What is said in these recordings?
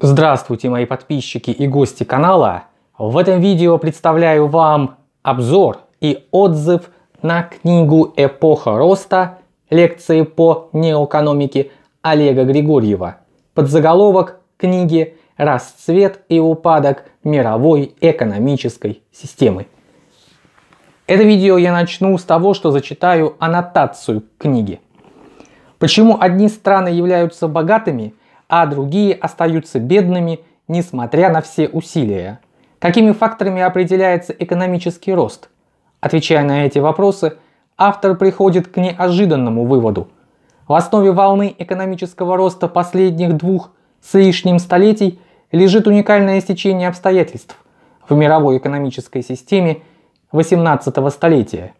Здравствуйте, мои подписчики и гости канала! В этом видео представляю вам обзор и отзыв на книгу «Эпоха роста. Лекции по неэкономике» Олега Григорьева. под заголовок книги «Расцвет и упадок мировой экономической системы». Это видео я начну с того, что зачитаю аннотацию книги. Почему одни страны являются богатыми – а другие остаются бедными, несмотря на все усилия. Какими факторами определяется экономический рост? Отвечая на эти вопросы, автор приходит к неожиданному выводу. В основе волны экономического роста последних двух с лишним столетий лежит уникальное стечение обстоятельств в мировой экономической системе 18 столетия.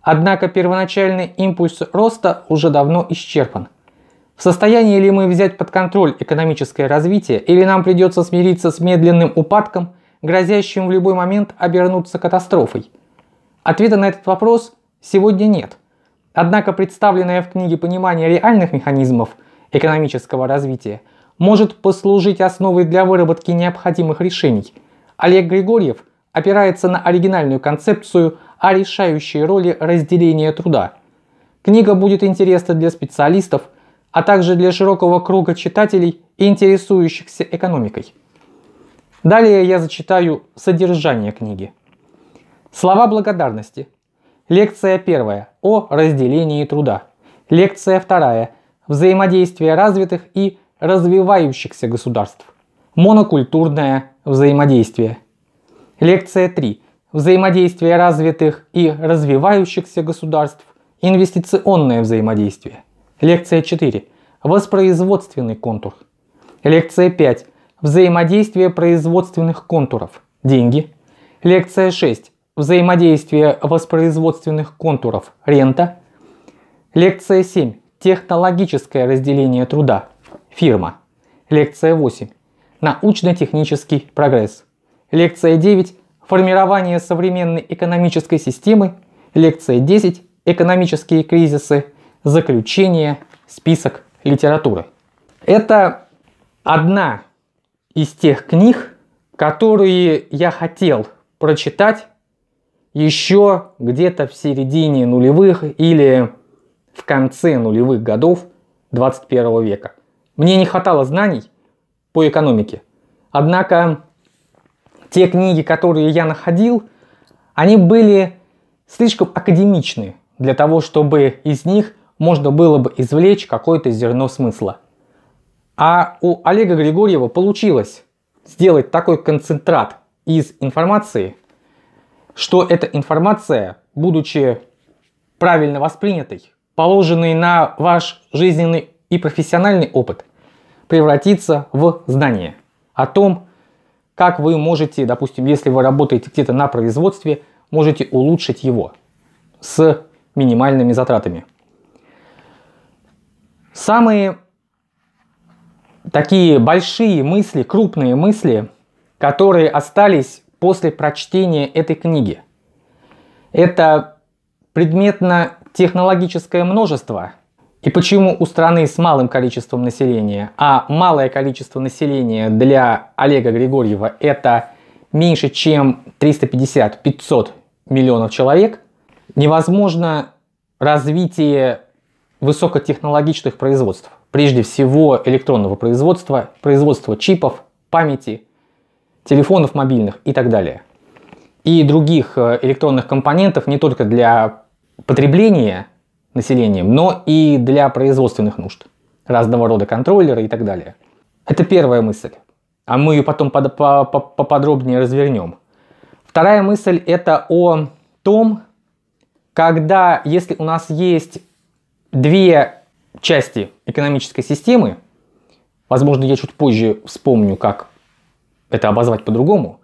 Однако первоначальный импульс роста уже давно исчерпан – в состоянии ли мы взять под контроль экономическое развитие или нам придется смириться с медленным упадком, грозящим в любой момент обернуться катастрофой? Ответа на этот вопрос сегодня нет. Однако представленное в книге понимание реальных механизмов экономического развития может послужить основой для выработки необходимых решений. Олег Григорьев опирается на оригинальную концепцию о решающей роли разделения труда. Книга будет интересна для специалистов – а также для широкого круга читателей интересующихся экономикой. Далее я зачитаю содержание книги. Слова благодарности. Лекция первая о разделении труда. Лекция вторая взаимодействие развитых и развивающихся государств. Монокультурное взаимодействие. Лекция 3. Взаимодействие развитых и развивающихся государств. Инвестиционное взаимодействие. Лекция 4. Воспроизводственный контур. Лекция 5. Взаимодействие производственных контуров. Деньги. Лекция 6. Взаимодействие воспроизводственных контуров. Рента. Лекция 7. Технологическое разделение труда. Фирма. Лекция 8. Научно-технический прогресс. Лекция 9. Формирование современной экономической системы. Лекция 10. Экономические кризисы заключение, список литературы. Это одна из тех книг, которые я хотел прочитать еще где-то в середине нулевых или в конце нулевых годов 21 века. Мне не хватало знаний по экономике. Однако те книги, которые я находил, они были слишком академичны для того, чтобы из них можно было бы извлечь какое-то зерно смысла. А у Олега Григорьева получилось сделать такой концентрат из информации, что эта информация, будучи правильно воспринятой, положенной на ваш жизненный и профессиональный опыт, превратится в знание о том, как вы можете, допустим, если вы работаете где-то на производстве, можете улучшить его с минимальными затратами. Самые такие большие мысли, крупные мысли, которые остались после прочтения этой книги. Это предметно-технологическое множество. И почему у страны с малым количеством населения, а малое количество населения для Олега Григорьева это меньше чем 350-500 миллионов человек, невозможно развитие высокотехнологичных производств. Прежде всего электронного производства, производства чипов, памяти, телефонов мобильных и так далее. И других э, электронных компонентов не только для потребления населением, но и для производственных нужд. Разного рода контроллеры и так далее. Это первая мысль. А мы ее потом под, по, по, поподробнее развернем. Вторая мысль это о том, когда, если у нас есть две части экономической системы, возможно, я чуть позже вспомню, как это обозвать по-другому,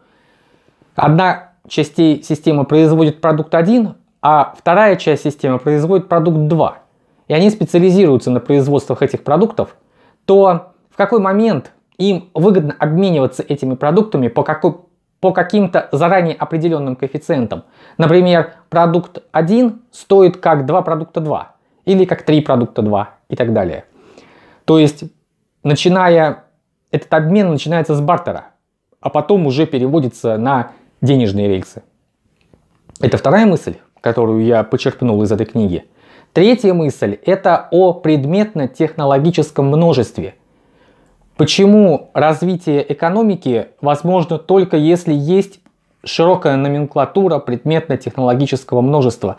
одна часть системы производит продукт 1, а вторая часть системы производит продукт 2, и они специализируются на производствах этих продуктов, то в какой момент им выгодно обмениваться этими продуктами по, какой, по каким-то заранее определенным коэффициентам. Например, продукт 1 стоит как 2 продукта 2, или как три продукта 2 и так далее. То есть, начиная, этот обмен начинается с бартера, а потом уже переводится на денежные рельсы. Это вторая мысль, которую я почерпнул из этой книги. Третья мысль – это о предметно-технологическом множестве. Почему развитие экономики возможно только если есть широкая номенклатура предметно-технологического множества?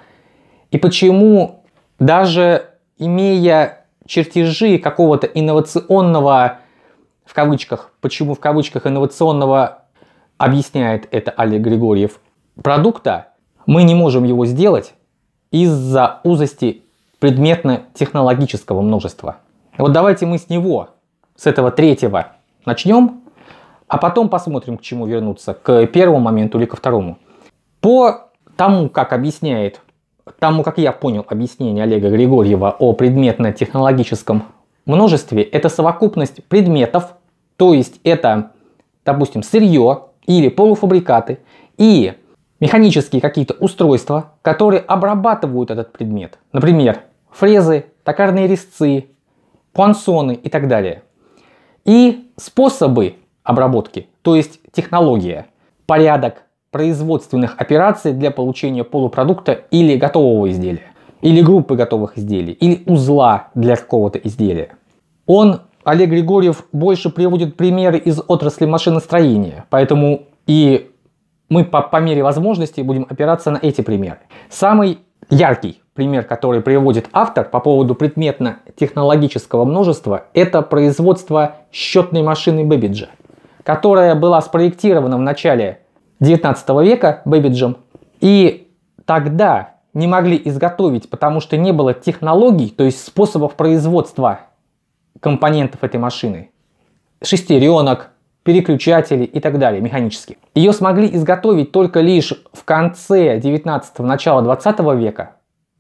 И почему даже имея чертежи какого-то инновационного, в кавычках, почему в кавычках инновационного, объясняет это Олег Григорьев, продукта, мы не можем его сделать из-за узости предметно-технологического множества. Вот давайте мы с него, с этого третьего, начнем, а потом посмотрим, к чему вернуться, к первому моменту или ко второму. По тому, как объясняет тому, как я понял объяснение Олега Григорьева о предметно-технологическом множестве, это совокупность предметов, то есть это, допустим, сырье или полуфабрикаты и механические какие-то устройства, которые обрабатывают этот предмет. Например, фрезы, токарные резцы, пуансоны и так далее. И способы обработки, то есть технология, порядок производственных операций для получения полупродукта или готового изделия, или группы готовых изделий, или узла для какого-то изделия. Он, Олег Григорьев, больше приводит примеры из отрасли машиностроения, поэтому и мы по, по мере возможности будем опираться на эти примеры. Самый яркий пример, который приводит автор по поводу предметно-технологического множества, это производство счетной машины Бэбиджа, которая была спроектирована в начале 19 века Бэбиджем. И тогда не могли изготовить, потому что не было технологий, то есть способов производства компонентов этой машины. Шестеренок, переключатели и так далее, механически. Ее смогли изготовить только лишь в конце 19-го, начало 20 века,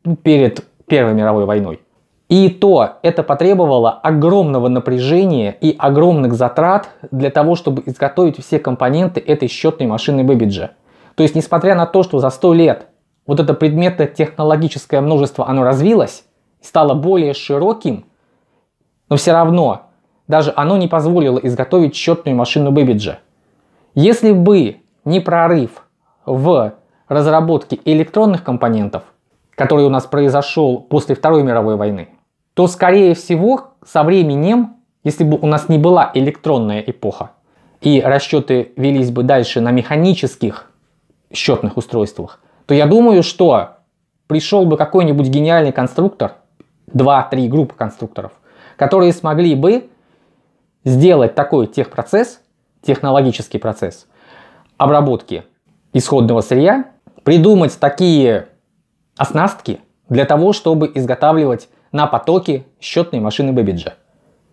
ну, перед Первой мировой войной. И то это потребовало огромного напряжения и огромных затрат для того, чтобы изготовить все компоненты этой счетной машины Бэббиджа. То есть, несмотря на то, что за 100 лет вот это предметно-технологическое множество, оно развилось, стало более широким, но все равно даже оно не позволило изготовить счетную машину Бэббиджа. Если бы не прорыв в разработке электронных компонентов, который у нас произошел после Второй мировой войны, то, скорее всего, со временем, если бы у нас не была электронная эпоха, и расчеты велись бы дальше на механических счетных устройствах, то я думаю, что пришел бы какой-нибудь гениальный конструктор, 2-3 группы конструкторов, которые смогли бы сделать такой техпроцесс, технологический процесс обработки исходного сырья, придумать такие оснастки для того, чтобы изготавливать на потоке счетной машины Бэббиджа,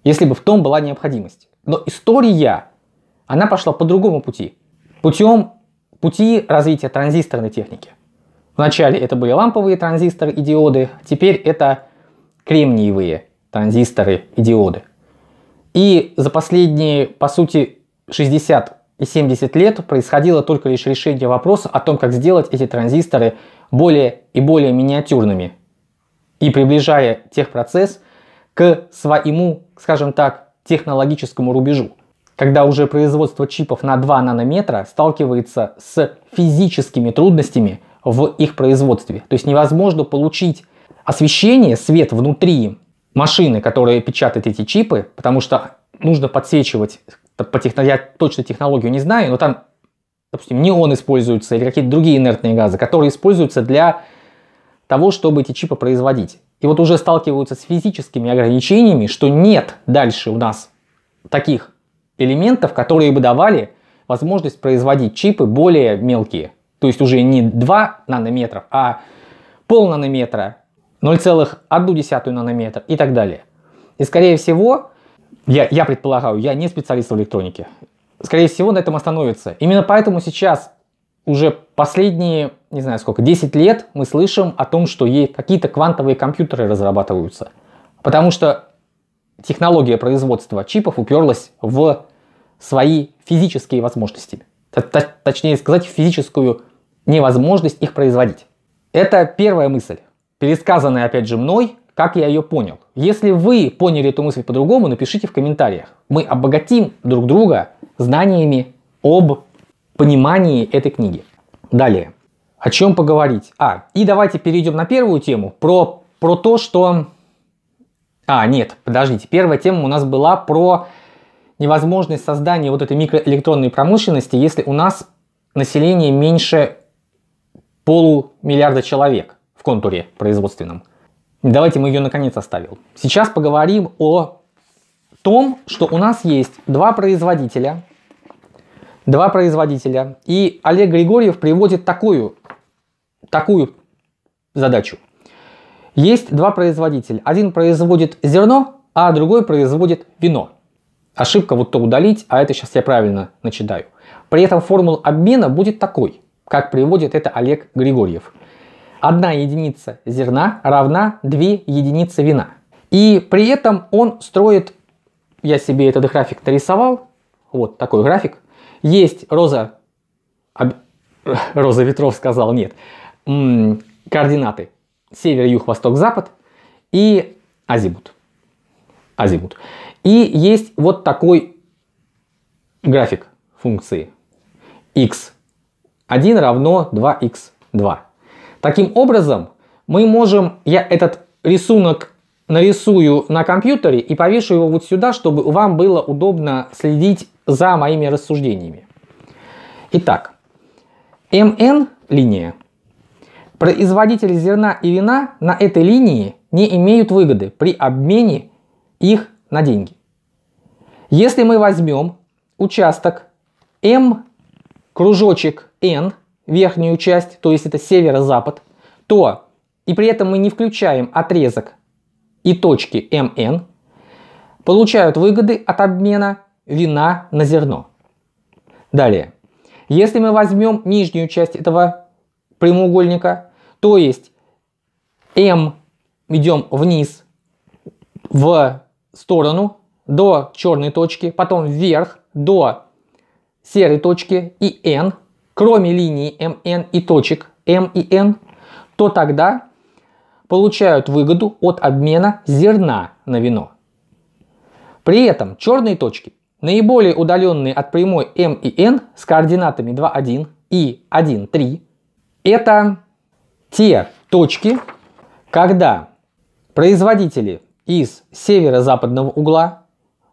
если бы в том была необходимость. Но история, она пошла по другому пути. Путем пути развития транзисторной техники. Вначале это были ламповые транзисторы и диоды, теперь это кремниевые транзисторы и диоды. И за последние, по сути, 60 и 70 лет происходило только лишь решение вопроса о том, как сделать эти транзисторы более и более миниатюрными, и приближая техпроцесс к своему, скажем так, технологическому рубежу, когда уже производство чипов на 2 нанометра сталкивается с физическими трудностями в их производстве. То есть невозможно получить освещение, свет внутри машины, которая печатает эти чипы, потому что нужно подсвечивать, по техно... я точно технологию не знаю, но там, допустим, неон используется или какие-то другие инертные газы, которые используются для того, чтобы эти чипы производить. И вот уже сталкиваются с физическими ограничениями, что нет дальше у нас таких элементов, которые бы давали возможность производить чипы более мелкие. То есть уже не 2 нанометра, а пол нанометра, 0,1 нанометр и так далее. И скорее всего, я, я предполагаю, я не специалист в электронике, скорее всего на этом остановится. Именно поэтому сейчас уже последние, не знаю сколько, 10 лет мы слышим о том, что какие-то квантовые компьютеры разрабатываются. Потому что технология производства чипов уперлась в свои физические возможности. Точнее сказать, в физическую невозможность их производить. Это первая мысль, пересказанная опять же мной, как я ее понял. Если вы поняли эту мысль по-другому, напишите в комментариях. Мы обогатим друг друга знаниями об понимании этой книги. Далее. О чем поговорить? А, и давайте перейдем на первую тему. Про, про то, что... А, нет, подождите. Первая тема у нас была про невозможность создания вот этой микроэлектронной промышленности, если у нас население меньше полумиллиарда человек в контуре производственном. Давайте мы ее наконец оставим. Сейчас поговорим о том, что у нас есть два производителя – два производителя. И Олег Григорьев приводит такую, такую задачу. Есть два производителя. Один производит зерно, а другой производит вино. Ошибка вот то удалить, а это сейчас я правильно начитаю. При этом формула обмена будет такой, как приводит это Олег Григорьев. Одна единица зерна равна 2 единицы вина. И при этом он строит, я себе этот график нарисовал, вот такой график, есть роза... Роза ветров сказал, нет. координаты. Север, юг, восток, запад. И азимут. Азимут. И есть вот такой график функции x1 равно 2x2. Таким образом, мы можем, я этот рисунок нарисую на компьютере и повешу его вот сюда, чтобы вам было удобно следить за моими рассуждениями. Итак, МН линия. Производители зерна и вина на этой линии не имеют выгоды при обмене их на деньги. Если мы возьмем участок М, кружочек Н верхнюю часть, то есть это северо-запад, то и при этом мы не включаем отрезок и точки МН, получают выгоды от обмена вина на зерно. Далее. Если мы возьмем нижнюю часть этого прямоугольника, то есть М идем вниз в сторону до черной точки, потом вверх до серой точки и N, кроме линии МН и точек М и Н, то тогда получают выгоду от обмена зерна на вино. При этом черные точки Наиболее удаленные от прямой m и n с координатами 2,1 и 1,3 это те точки, когда производители из северо-западного угла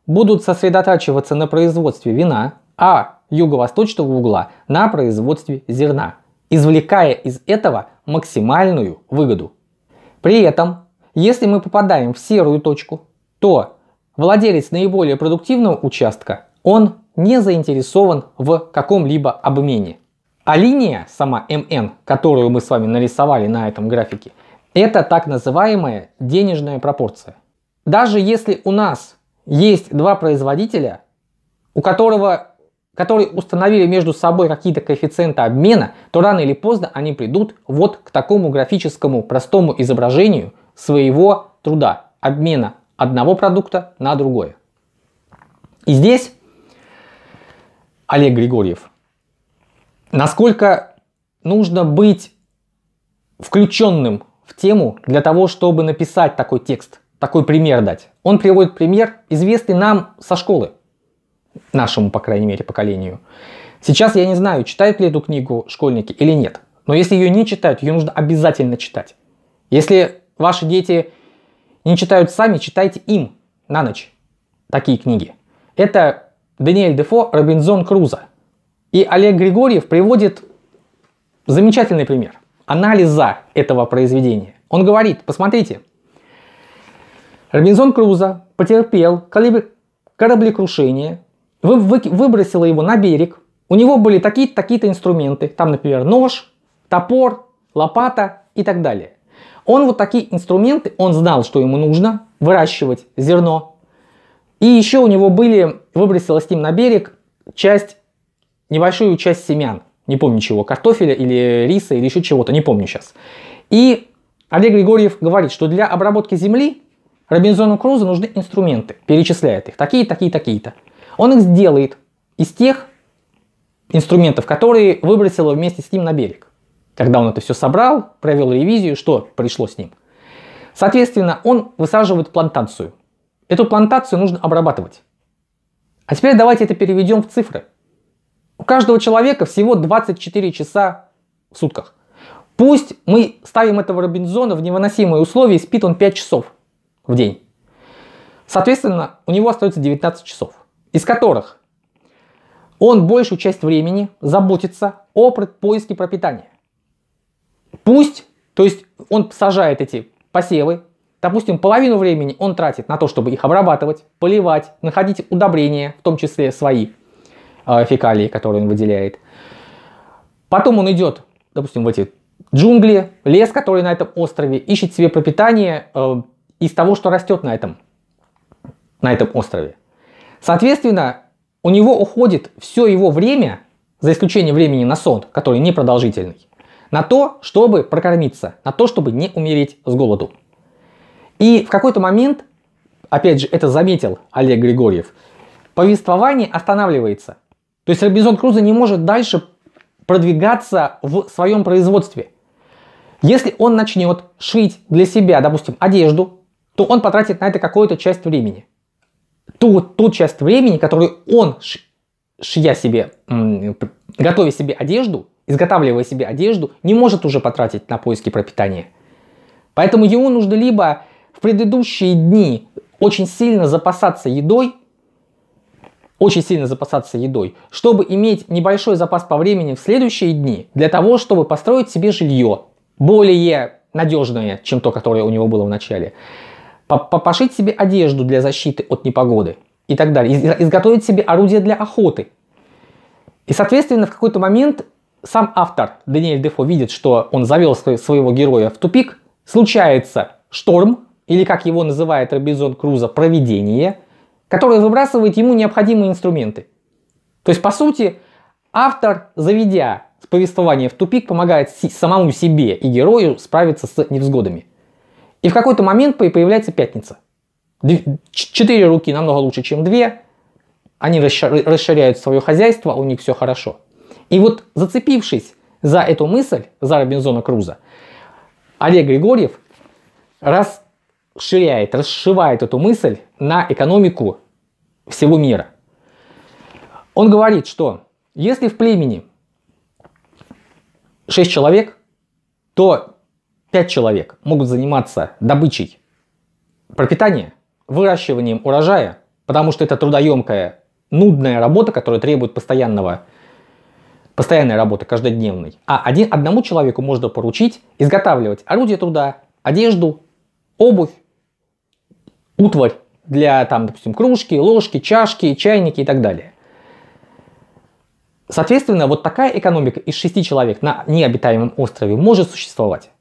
будут сосредотачиваться на производстве вина, а юго-восточного угла на производстве зерна, извлекая из этого максимальную выгоду. При этом, если мы попадаем в серую точку, то Владелец наиболее продуктивного участка, он не заинтересован в каком-либо обмене. А линия, сама МН, которую мы с вами нарисовали на этом графике, это так называемая денежная пропорция. Даже если у нас есть два производителя, у которого, которые установили между собой какие-то коэффициенты обмена, то рано или поздно они придут вот к такому графическому простому изображению своего труда, обмена одного продукта на другое. И здесь Олег Григорьев, насколько нужно быть включенным в тему для того, чтобы написать такой текст, такой пример дать. Он приводит пример, известный нам со школы, нашему, по крайней мере, поколению. Сейчас я не знаю, читают ли эту книгу школьники или нет. Но если ее не читают, ее нужно обязательно читать. Если ваши дети не читают сами, читайте им на ночь такие книги. Это Даниэль Дефо, Робинзон Круза. И Олег Григорьев приводит замечательный пример анализа этого произведения. Он говорит, посмотрите, Робинзон Круза потерпел кораблекрушение, вы выбросило его на берег, у него были такие-то такие инструменты, там, например, нож, топор, лопата и так далее. Он вот такие инструменты, он знал, что ему нужно выращивать зерно. И еще у него были, выбросилось с ним на берег часть, небольшую часть семян, не помню чего, картофеля или риса или еще чего-то, не помню сейчас. И Олег Григорьев говорит, что для обработки земли Робинзону Крузо нужны инструменты, перечисляет их, такие, такие, такие-то. Он их сделает из тех инструментов, которые выбросило вместе с ним на берег. Когда он это все собрал, провел ревизию, что пришло с ним? Соответственно, он высаживает плантацию. Эту плантацию нужно обрабатывать. А теперь давайте это переведем в цифры. У каждого человека всего 24 часа в сутках. Пусть мы ставим этого Робинзона в невыносимые условия и спит он 5 часов в день. Соответственно, у него остается 19 часов, из которых он большую часть времени заботится о поиске пропитания. Пусть, то есть он сажает эти посевы, допустим, половину времени он тратит на то, чтобы их обрабатывать, поливать, находить удобрения, в том числе свои э, фекалии, которые он выделяет. Потом он идет, допустим, в эти джунгли, лес, который на этом острове, ищет себе пропитание э, из того, что растет на этом, на этом острове. Соответственно, у него уходит все его время, за исключением времени на сон, который непродолжительный, на то, чтобы прокормиться, на то, чтобы не умереть с голоду. И в какой-то момент, опять же, это заметил Олег Григорьев, повествование останавливается. То есть Робинзон Крузо не может дальше продвигаться в своем производстве. Если он начнет шить для себя, допустим, одежду, то он потратит на это какую-то часть времени. Ту, ту часть времени, которую он, шья себе, готовя себе одежду, изготавливая себе одежду, не может уже потратить на поиски пропитания. Поэтому ему нужно либо в предыдущие дни очень сильно запасаться едой, очень сильно запасаться едой, чтобы иметь небольшой запас по времени в следующие дни, для того, чтобы построить себе жилье более надежное, чем то, которое у него было в начале, пошить себе одежду для защиты от непогоды и так далее, изготовить себе орудие для охоты. И, соответственно, в какой-то момент сам автор Даниэль Дефо видит, что он завел своего героя в тупик, случается шторм, или как его называет Робинзон Крузо, проведение, которое выбрасывает ему необходимые инструменты. То есть, по сути, автор, заведя повествование в тупик, помогает самому себе и герою справиться с невзгодами. И в какой-то момент появляется пятница. Четыре руки намного лучше, чем две. Они расширяют свое хозяйство, у них все хорошо. И вот зацепившись за эту мысль, за Робинзона Круза, Олег Григорьев расширяет, расшивает эту мысль на экономику всего мира. Он говорит, что если в племени 6 человек, то 5 человек могут заниматься добычей пропитания, выращиванием урожая, потому что это трудоемкая, нудная работа, которая требует постоянного постоянной работы, каждодневной. А один, одному человеку можно поручить изготавливать орудие труда, одежду, обувь, утварь для, там, допустим, кружки, ложки, чашки, чайники и так далее. Соответственно, вот такая экономика из шести человек на необитаемом острове может существовать.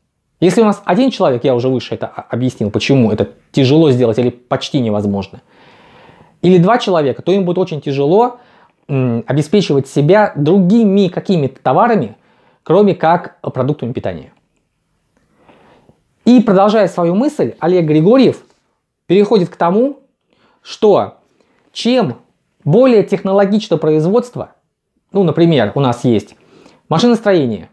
Если у нас один человек, я уже выше это объяснил, почему это тяжело сделать или почти невозможно, или два человека, то им будет очень тяжело обеспечивать себя другими какими-то товарами, кроме как продуктами питания. И продолжая свою мысль, Олег Григорьев переходит к тому, что чем более технологично производство, ну, например, у нас есть машиностроение,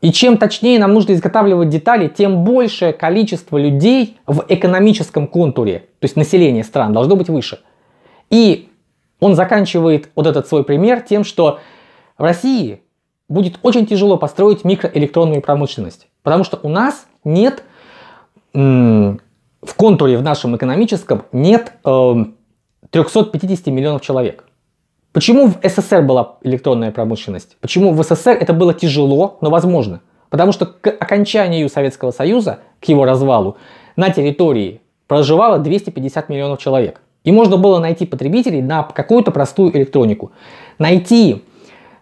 и чем точнее нам нужно изготавливать детали, тем большее количество людей в экономическом контуре, то есть население стран, должно быть выше. И он заканчивает вот этот свой пример тем, что в России будет очень тяжело построить микроэлектронную промышленность, потому что у нас нет в контуре в нашем экономическом нет э, эм, 350 миллионов человек. Почему в СССР была электронная промышленность? Почему в СССР это было тяжело, но возможно? Потому что к окончанию Советского Союза, к его развалу, на территории проживало 250 миллионов человек. И можно было найти потребителей на какую-то простую электронику. Найти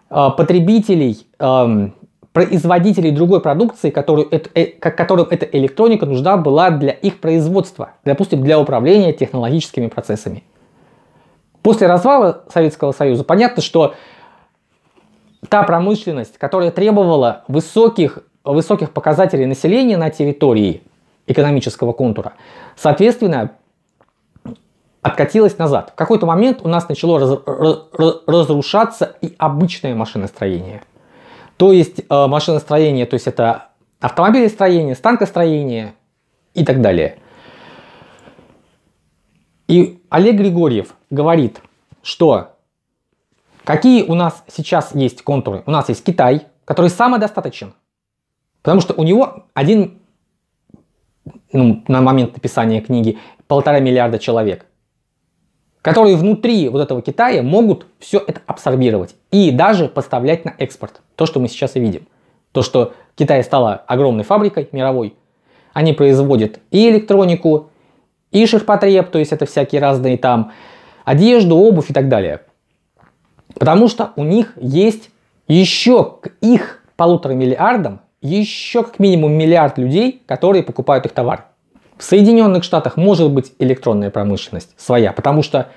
э, потребителей, э, производителей другой продукции, которую это, э, которым эта электроника нужна была для их производства, допустим, для управления технологическими процессами. После развала Советского Союза понятно, что та промышленность, которая требовала высоких, высоких показателей населения на территории экономического контура, соответственно, откатилась назад. В какой-то момент у нас начало раз, раз, разрушаться и обычное машиностроение. То есть э, машиностроение, то есть это автомобилестроение, станкостроение и так далее. И Олег Григорьев говорит, что какие у нас сейчас есть контуры? У нас есть Китай, который самодостаточен, потому что у него один ну, на момент написания книги полтора миллиарда человек которые внутри вот этого Китая могут все это абсорбировать и даже поставлять на экспорт. То, что мы сейчас и видим. То, что Китай стала огромной фабрикой мировой. Они производят и электронику, и ширпотреб, то есть это всякие разные там одежду, обувь и так далее. Потому что у них есть еще к их полутора миллиардам, еще как минимум миллиард людей, которые покупают их товар. В Соединенных Штатах может быть электронная промышленность своя, потому что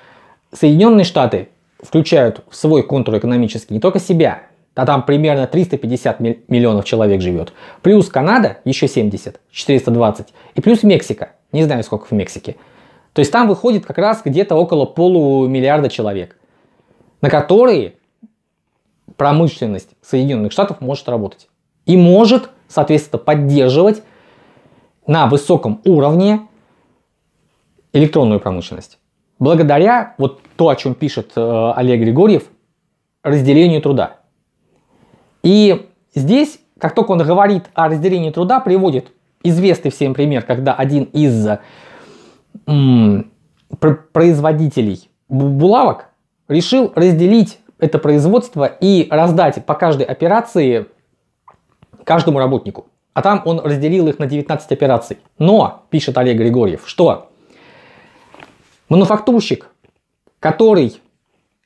Соединенные Штаты включают в свой контур экономический не только себя, а там примерно 350 миллионов человек живет. Плюс Канада еще 70, 420. И плюс Мексика. Не знаю, сколько в Мексике. То есть там выходит как раз где-то около полумиллиарда человек, на которые промышленность Соединенных Штатов может работать. И может, соответственно, поддерживать на высоком уровне электронную промышленность. Благодаря вот то, о чем пишет э, Олег Григорьев, разделению труда. И здесь, как только он говорит о разделении труда, приводит известный всем пример, когда один из м, производителей булавок решил разделить это производство и раздать по каждой операции каждому работнику. А там он разделил их на 19 операций. Но, пишет Олег Григорьев, что мануфактурщик, который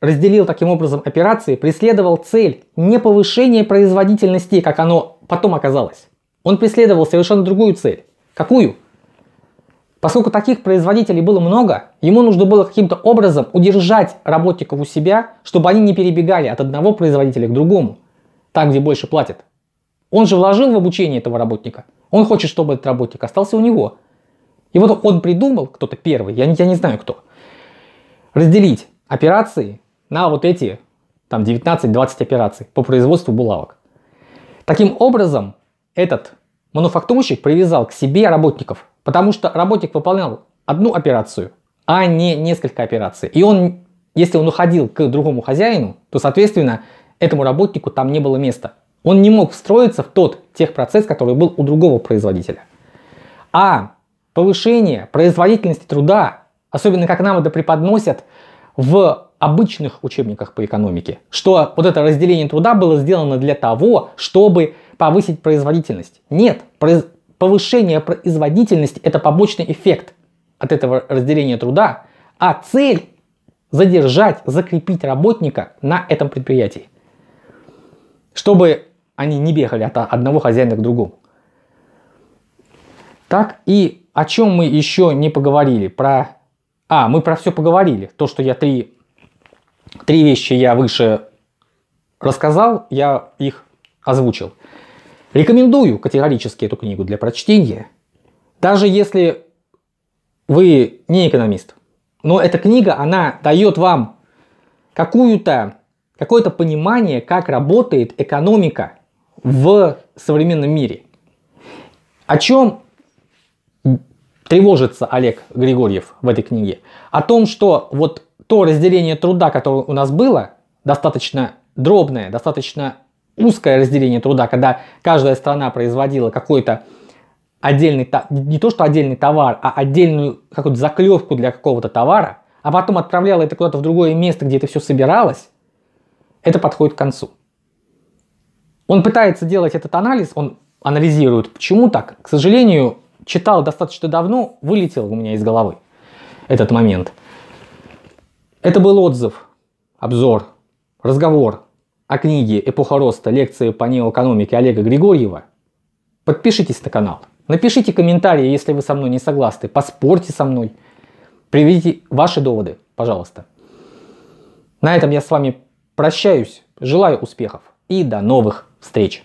разделил таким образом операции, преследовал цель не повышения производительности, как оно потом оказалось. Он преследовал совершенно другую цель. Какую? Поскольку таких производителей было много, ему нужно было каким-то образом удержать работников у себя, чтобы они не перебегали от одного производителя к другому, там, где больше платят. Он же вложил в обучение этого работника. Он хочет, чтобы этот работник остался у него. И вот он придумал, кто-то первый, я, я не знаю кто, разделить операции на вот эти там 19-20 операций по производству булавок. Таким образом, этот мануфактурщик привязал к себе работников, потому что работник выполнял одну операцию, а не несколько операций. И он, если он уходил к другому хозяину, то, соответственно, этому работнику там не было места – он не мог встроиться в тот техпроцесс, который был у другого производителя. А повышение производительности труда, особенно как нам это преподносят в обычных учебниках по экономике, что вот это разделение труда было сделано для того, чтобы повысить производительность. Нет, произ... повышение производительности это побочный эффект от этого разделения труда, а цель задержать, закрепить работника на этом предприятии. Чтобы они не бегали от одного хозяина к другому. Так и о чем мы еще не поговорили? Про... А, мы про все поговорили. То, что я три, три вещи я выше рассказал, я их озвучил. Рекомендую категорически эту книгу для прочтения. Даже если вы не экономист. Но эта книга, она дает вам какую-то, какое-то понимание, как работает экономика в современном мире. О чем тревожится Олег Григорьев в этой книге? О том, что вот то разделение труда, которое у нас было, достаточно дробное, достаточно узкое разделение труда, когда каждая страна производила какой-то отдельный, не то что отдельный товар, а отдельную какую-то заклевку для какого-то товара, а потом отправляла это куда-то в другое место, где это все собиралось, это подходит к концу. Он пытается делать этот анализ, он анализирует, почему так. К сожалению, читал достаточно давно, вылетел у меня из головы этот момент. Это был отзыв, обзор, разговор о книге «Эпоха роста. Лекции по неоэкономике» Олега Григорьева. Подпишитесь на канал. Напишите комментарии, если вы со мной не согласны. Поспорьте со мной. Приведите ваши доводы, пожалуйста. На этом я с вами прощаюсь. Желаю успехов и до новых встреч!